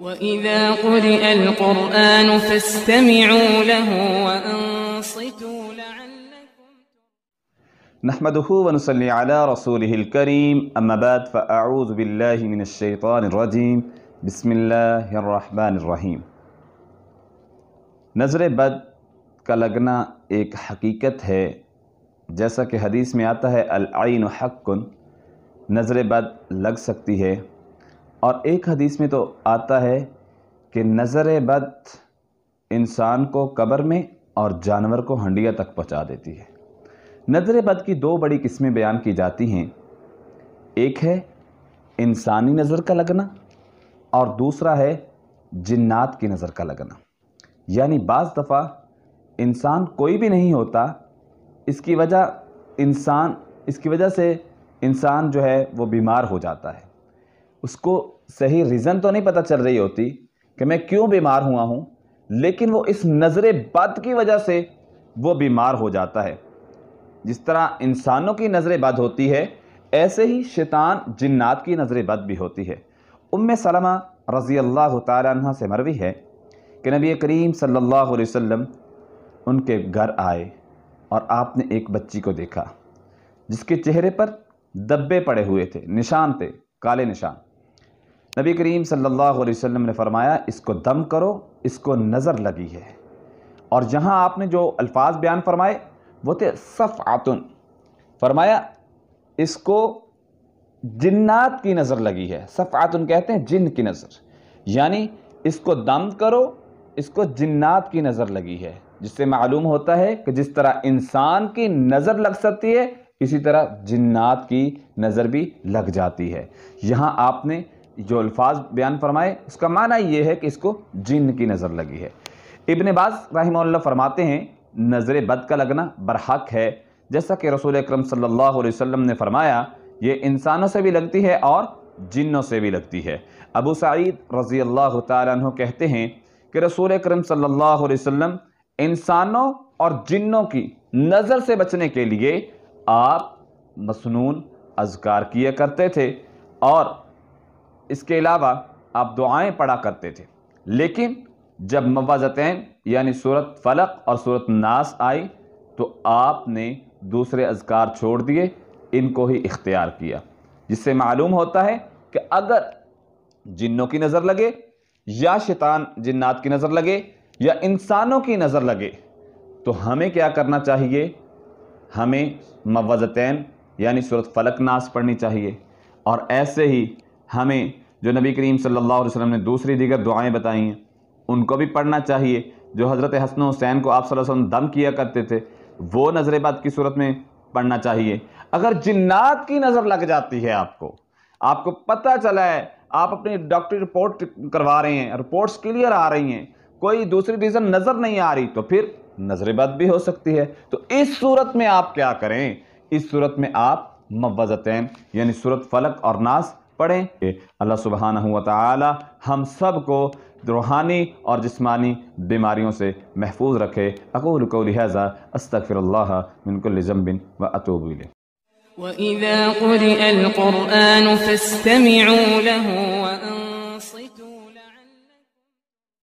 وإذا قرئ القرآن فاستمعوا له وأنصتوا لعلكم نحمده ونصلي على رسوله الكريم أما بعد فأعوذ بالله من الشيطان الرجيم بسم الله الرحمن الرحيم نظر بد کا لگنا ایک حقیقت ہے جیسا کہ حدیث میں آتا ہے العین حق نظر بد لگ سکتی ہے और एक हदीस में तो आता है कि नज़र बद इंसान को कब्र में और जानवर को हंडिया तक पहुंचा देती है नज़र बद की दो बड़ी किस्में बयान की जाती हैं एक है इंसानी नज़र का लगना और दूसरा है जिन्नात की नज़र का लगना यानी बज़ दफ़ा इंसान कोई भी नहीं होता इसकी वजह इंसान इसकी वजह से इंसान जो है वो बीमार हो जाता है उसको सही रीज़न तो नहीं पता चल रही होती कि मैं क्यों बीमार हुआ हूँ लेकिन वो इस नज़र बद की वजह से वो बीमार हो जाता है जिस तरह इंसानों की नज़र बद होती है ऐसे ही शैतान जिन्नात की नज़र बद भी होती है उम सलमा रज़ी अल्लाह तह से मरवी है कि नबी करीम सल्लल्लाहु अलैहि वसल्लम उनके घर आए और आपने एक बच्ची को देखा जिसके चेहरे पर दब्बे पड़े हुए थे निशान थे काले निशान नबी करीम सल्लल्लाहु अलैहि वसल्लम ने फरमाया इसको दम करो इसको नज़र लगी है और जहाँ आपने जो अल्फाज बयान फरमाए वो थे सफ़ आतुन फरमाया इसको जिन्नात की नज़र लगी है सफ़ आतुन कहते हैं जिन की नज़र यानी इसको दम करो इसको जिन्नात की नज़र लगी है जिससे मालूम होता है कि जिस तरह इंसान की नज़र लग सकती है इसी तरह जिन्नात की नज़र भी लग जाती है यहाँ आपने जो अल्फाज बयान फरमाए उसका माना यह है कि इसको जिन की नज़र लगी है इबन बाज रही फरमाते हैं नज़र बद का लगना बरहक है जैसा कि रसूल अक्रम सल्लल्लाहु ने फरमाया ये इंसानों से भी लगती है और जिनों से भी लगती है अबू सईद रज़ी अल्लाह तु कहते हैं कि रसूल अक्रम सल्लल्लाहु इंसानों और जिन्नों की नज़र से बचने के लिए आप मसनून अजगार किया करते थे और इसके अलावा आप दुआएं पढ़ा करते थे लेकिन जब मवाजतैन यानी सूरत फलक और सूरत नास आई तो आपने दूसरे अजकार छोड़ दिए इनको ही इख्तियार किया जिससे मालूम होता है कि अगर जिन्नों की नज़र लगे या शैतान जिन्नात की नज़र लगे या इंसानों की नज़र लगे तो हमें क्या करना चाहिए हमें मवाजतैन यानी सूरत फलक नास पढ़नी चाहिए और ऐसे ही हमें जो नबी करीम सल्लल्लाहु अलैहि वसल्लम ने दूसरी दीगर दुआएं बताई हैं उनको भी पढ़ना चाहिए जो हज़रत हसन हुसैन को आप वसल्लम दम किया करते थे वो नज़रबाद की सूरत में पढ़ना चाहिए अगर जिन्नात की नज़र लग जाती है आपको आपको पता चला है आप अपनी डॉक्टरी रिपोर्ट करवा रहे हैं रिपोर्ट्स क्लियर आ रही हैं कोई दूसरी रीज़न नज़र नहीं आ रही तो फिर नज़रबाद भी हो सकती है तो इस सूरत में आप क्या करें इस सूरत में आप मवज़तैन यानी सूरत फलक और नास पढ़ें अल्लाह सुबहाना हुआ ताली हम सब को रूहानी और जिस्मानी बीमारियों से महफूज रखे अकूल को लिहाजा अस्तफ़िर मिनकुलजम्बिन व अतूबिल وإذا قرئ القرآن فاستمعوا له وأن